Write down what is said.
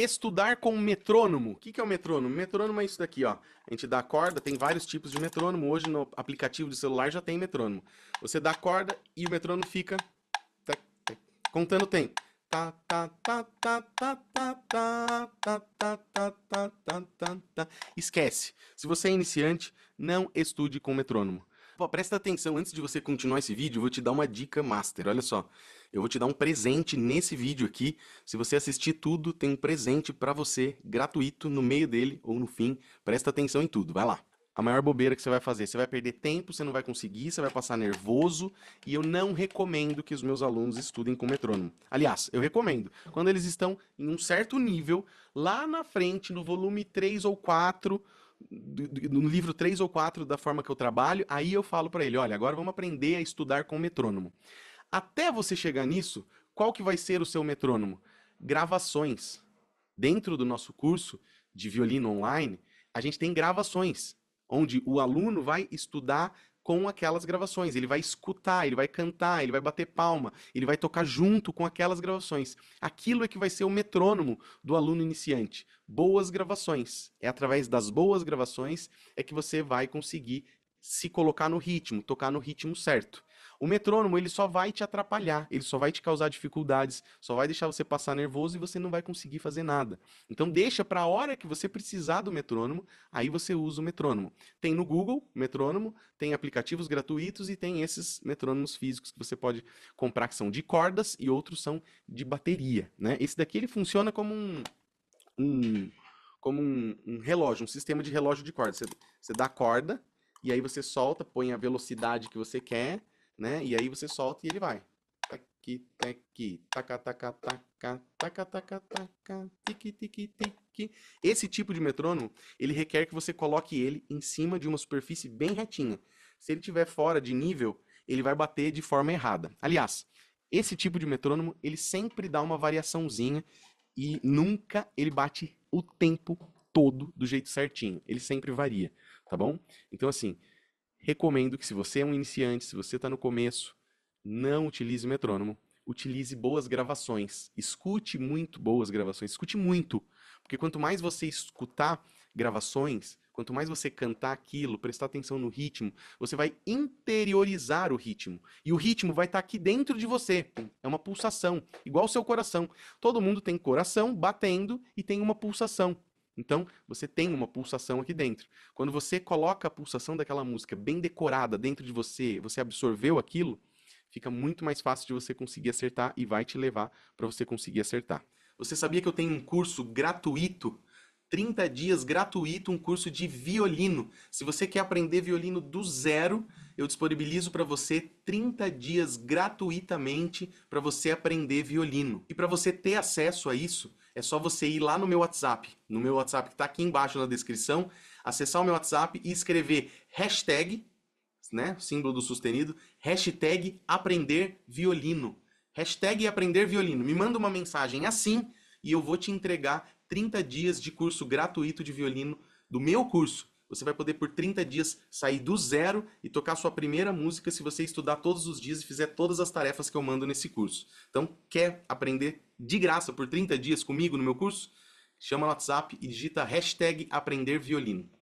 Estudar com metrônomo. O que, que é o metrônomo? Metrônomo é isso daqui, ó. A gente dá corda, tem vários tipos de metrônomo. Hoje no aplicativo de celular já tem metrônomo. Você dá corda e o metrônomo fica contando tempo. Tá, tá, tá, tá, tá, tá, tá, tá, tá, tá, tá, tá, tá, tá. Esquece. Se você é iniciante, não estude com metrônomo. Pô, presta atenção, antes de você continuar esse vídeo, eu vou te dar uma dica master, olha só. Eu vou te dar um presente nesse vídeo aqui. Se você assistir tudo, tem um presente para você, gratuito, no meio dele ou no fim. Presta atenção em tudo, vai lá. A maior bobeira que você vai fazer, você vai perder tempo, você não vai conseguir, você vai passar nervoso, e eu não recomendo que os meus alunos estudem com metrônomo. Aliás, eu recomendo, quando eles estão em um certo nível, lá na frente, no volume 3 ou 4, no livro 3 ou 4 da forma que eu trabalho, aí eu falo para ele, olha, agora vamos aprender a estudar com metrônomo. Até você chegar nisso, qual que vai ser o seu metrônomo? Gravações. Dentro do nosso curso de violino online, a gente tem gravações, onde o aluno vai estudar com aquelas gravações. Ele vai escutar, ele vai cantar, ele vai bater palma, ele vai tocar junto com aquelas gravações. Aquilo é que vai ser o metrônomo do aluno iniciante. Boas gravações. É através das boas gravações é que você vai conseguir se colocar no ritmo, tocar no ritmo certo. O metrônomo, ele só vai te atrapalhar, ele só vai te causar dificuldades, só vai deixar você passar nervoso e você não vai conseguir fazer nada. Então deixa para a hora que você precisar do metrônomo, aí você usa o metrônomo. Tem no Google, metrônomo, tem aplicativos gratuitos e tem esses metrônomos físicos que você pode comprar que são de cordas e outros são de bateria, né? Esse daqui ele funciona como um, um como um, um, relógio, um sistema de relógio de corda. Você, você dá a corda e aí você solta, põe a velocidade que você quer né? E aí você solta e ele vai. Taqui, taqui, taca, taca, taca, taca, taca, taca, tiki, tiki, tiki. Esse tipo de metrônomo, ele requer que você coloque ele em cima de uma superfície bem retinha. Se ele tiver fora de nível, ele vai bater de forma errada. Aliás, esse tipo de metrônomo, ele sempre dá uma variaçãozinha e nunca ele bate o tempo todo do jeito certinho. Ele sempre varia, tá bom? Então, assim, recomendo que se você é um iniciante, se você está no começo, não utilize metrônomo. Utilize boas gravações. Escute muito boas gravações. Escute muito. Porque quanto mais você escutar gravações, quanto mais você cantar aquilo, prestar atenção no ritmo, você vai interiorizar o ritmo. E o ritmo vai estar tá aqui dentro de você. É uma pulsação, igual o seu coração. Todo mundo tem coração batendo e tem uma pulsação. Então, você tem uma pulsação aqui dentro. Quando você coloca a pulsação daquela música bem decorada dentro de você, você absorveu aquilo, fica muito mais fácil de você conseguir acertar e vai te levar para você conseguir acertar. Você sabia que eu tenho um curso gratuito 30 dias gratuito, um curso de violino. Se você quer aprender violino do zero, eu disponibilizo para você 30 dias gratuitamente para você aprender violino. E para você ter acesso a isso, é só você ir lá no meu WhatsApp, no meu WhatsApp que está aqui embaixo na descrição, acessar o meu WhatsApp e escrever hashtag, né, símbolo do sustenido, hashtag aprender violino. Hashtag aprender violino. Me manda uma mensagem assim e eu vou te entregar 30 dias de curso gratuito de violino do meu curso você vai poder por 30 dias sair do zero e tocar sua primeira música se você estudar todos os dias e fizer todas as tarefas que eu mando nesse curso. Então, quer aprender de graça por 30 dias comigo no meu curso? Chama no WhatsApp e digita hashtag aprender violino.